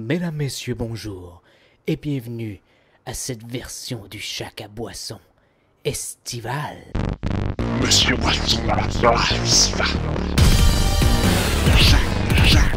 Mesdames, Messieurs, bonjour et bienvenue à cette version du Chac à boisson estival. Monsieur Boisson la place. Chac, chac.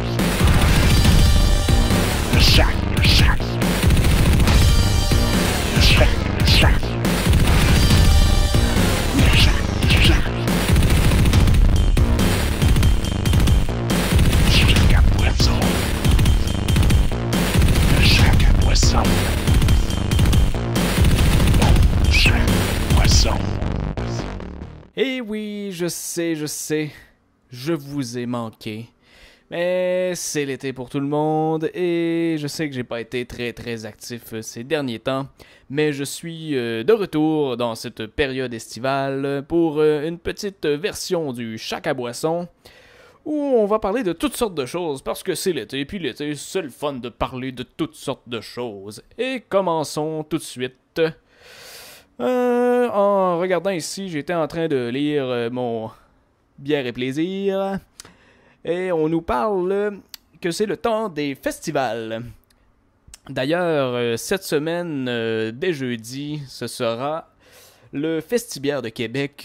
Et eh oui, je sais, je sais, je vous ai manqué. Mais c'est l'été pour tout le monde et je sais que j'ai pas été très très actif euh, ces derniers temps, mais je suis euh, de retour dans cette période estivale pour euh, une petite version du Chac à boisson où on va parler de toutes sortes de choses parce que c'est l'été, puis l'été c'est le fun de parler de toutes sortes de choses. Et commençons tout de suite euh, en regardant ici, j'étais en train de lire euh, mon Bière et plaisir. Et on nous parle que c'est le temps des festivals. D'ailleurs, euh, cette semaine, dès jeudi, ce sera le Festibière de Québec.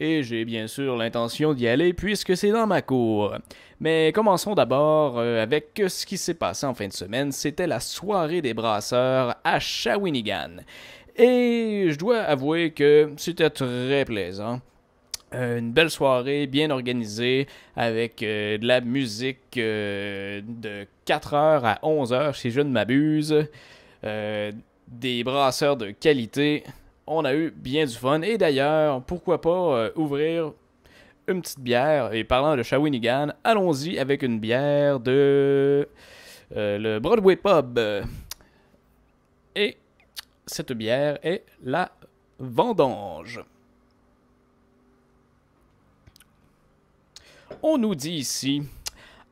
Et j'ai bien sûr l'intention d'y aller puisque c'est dans ma cour. Mais commençons d'abord avec ce qui s'est passé en fin de semaine. C'était la soirée des brasseurs à Shawinigan. Et je dois avouer que c'était très plaisant. Euh, une belle soirée bien organisée avec euh, de la musique euh, de 4h à 11h si je ne m'abuse. des brasseurs de qualité. On a eu bien du fun. Et d'ailleurs, pourquoi pas ouvrir une petite bière. Et parlant de Shawinigan, allons-y avec une bière de le Broadway Pub. Et cette bière est la vendange. On nous dit ici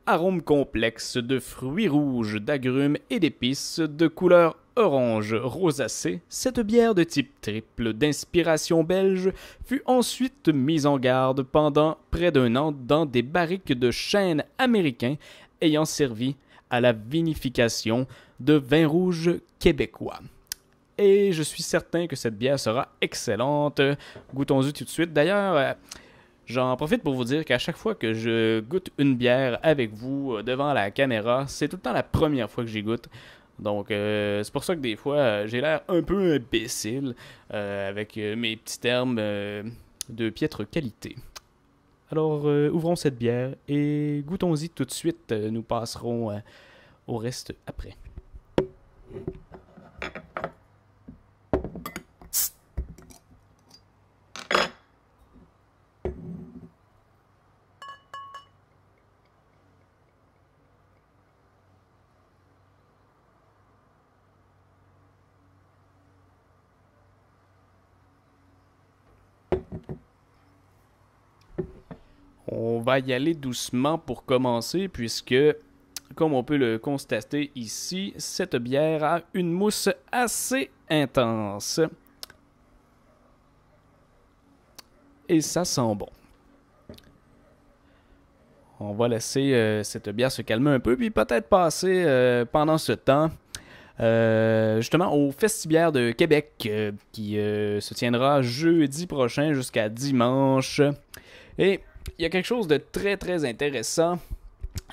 arôme complexe de fruits rouges, d'agrumes et d'épices de couleur orange rosacée, cette bière de type triple d'inspiration belge fut ensuite mise en garde pendant près d'un an dans des barriques de chêne américains ayant servi à la vinification de vins rouges québécois et je suis certain que cette bière sera excellente. Goûtons-y tout de suite. D'ailleurs, euh, j'en profite pour vous dire qu'à chaque fois que je goûte une bière avec vous euh, devant la caméra, c'est tout le temps la première fois que j'y goûte. Donc, euh, c'est pour ça que des fois, j'ai l'air un peu imbécile avec mes petits termes de piètre qualité. Alors, ouvrons cette bière et goûtons-y tout de suite. Nous passerons au reste après. On va y aller doucement pour commencer, puisque, comme on peut le constater ici, cette bière a une mousse assez intense. Et ça sent bon. On va laisser euh, cette bière se calmer un peu, puis peut-être passer euh, pendant ce temps euh, justement au Festival de Québec euh, qui euh, se tiendra jeudi prochain jusqu'à dimanche. Et il y a quelque chose de très très intéressant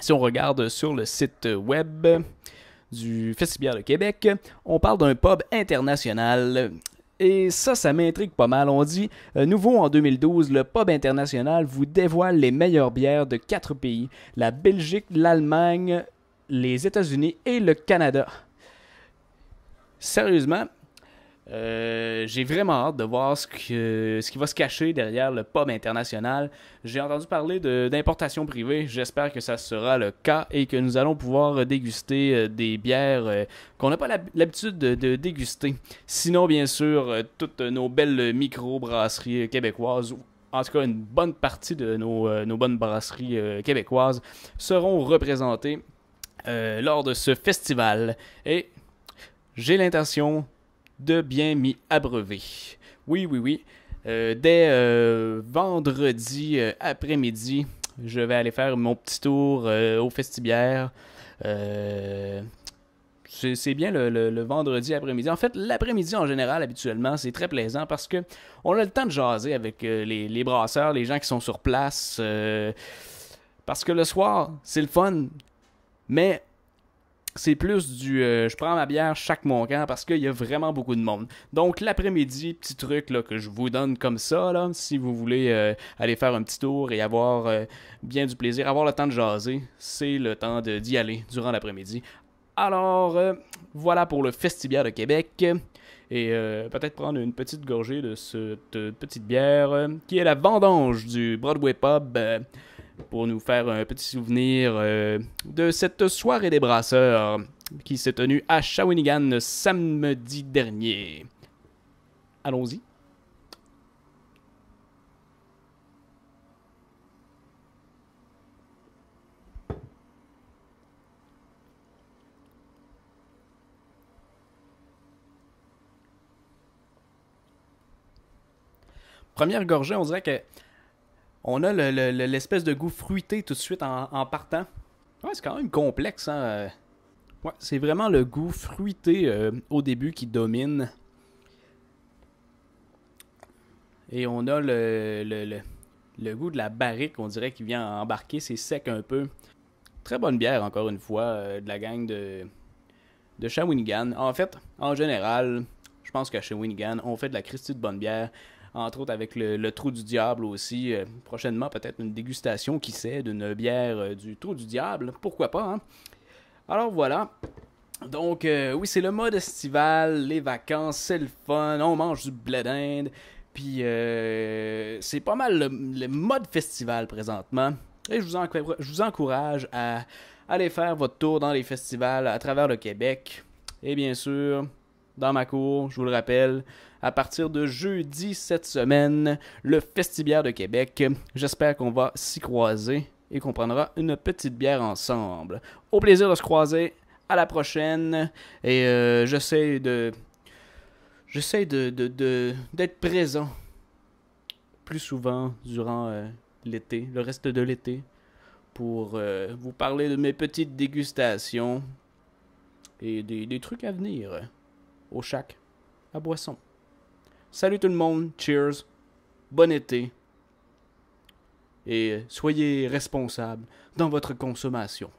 si on regarde sur le site web du Festival de Québec. On parle d'un pub international et ça, ça m'intrigue pas mal. On dit, nouveau en 2012, le pub international vous dévoile les meilleures bières de quatre pays, la Belgique, l'Allemagne, les États-Unis et le Canada sérieusement, euh, j'ai vraiment hâte de voir ce, qui va se cacher derrière le pub international. J'ai entendu parler d'importation privée. J'espère que ça sera le cas et que nous allons pouvoir déguster euh, des bières euh, qu'on n'a pas l'habitude de, déguster. Sinon, bien sûr, toutes nos belles micro-brasseries québécoises en tout cas une bonne partie de nos, bonnes brasseries québécoises seront représentées lors de ce festival. Et j'ai l'intention de bien m'y abreuver. Oui, oui, oui. Euh, dès euh, vendredi euh, après-midi, je vais aller faire mon petit tour aux festivières. c'est bien le, vendredi après-midi. En fait, l'après-midi en général, habituellement, c'est très plaisant parce que on a le temps de jaser avec les, les, brasseurs, les gens qui sont sur place. parce que le soir, c'est le fun. Mais c'est plus du euh, je prends ma bière chaque mon parce qu'il y a vraiment beaucoup de monde. Donc l'après-midi, petit truc là, que je vous donne comme ça, si vous voulez euh, aller faire un petit tour et avoir euh, bien du plaisir, avoir le temps de jaser, c'est le temps d'y aller durant l'après-midi. Alors voilà pour le Festibière de Québec. Et peut-être prendre une petite gorgée de cette petite bière qui est la vendange du Broadway Pub pour nous faire un petit souvenir euh, de cette soirée des brasseurs qui s'est tenue à Shawinigan samedi dernier. Allons-y. Première gorgée, on dirait que on a l'espèce de goût fruité tout de suite en, partant. Ouais, c'est quand même complexe. Hein, euh. Ouais, c'est vraiment le goût fruité euh, au début qui domine. Et on a le, le, goût de la barrique, on dirait, qui vient embarquer. C'est sec un peu. Très bonne bière, encore une fois, euh, de la gang de, de Shawinigan. En fait, en général, je pense qu'à Shawinigan, on fait de la Christie de bonne bière entre autres avec le, Trou du Diable aussi. Euh, prochainement, peut-être une dégustation, qui sait, d'une bière euh, du Trou du Diable. Pourquoi pas, hein? Alors voilà. Donc, euh, oui, c'est le mode estival, les vacances, c'est le fun, on mange du blé d'Inde. Puis, c'est pas mal le, mode festival présentement. Et je vous encourage à aller faire votre tour dans les festivals à travers le Québec. Et bien sûr, dans ma cour, je vous le rappelle, à partir de jeudi cette semaine, le Festibière de Québec. J'espère qu'on va s'y croiser et qu'on prendra une petite bière ensemble. Au plaisir de se croiser, à la prochaine, et euh, j'essaie de... J'essaie de, d'être présent plus souvent durant euh, l'été, le reste de l'été, pour euh, vous parler de mes petites dégustations et des trucs à venir au chac à boisson. Salut tout le monde, cheers, bon été et soyez responsable dans votre consommation.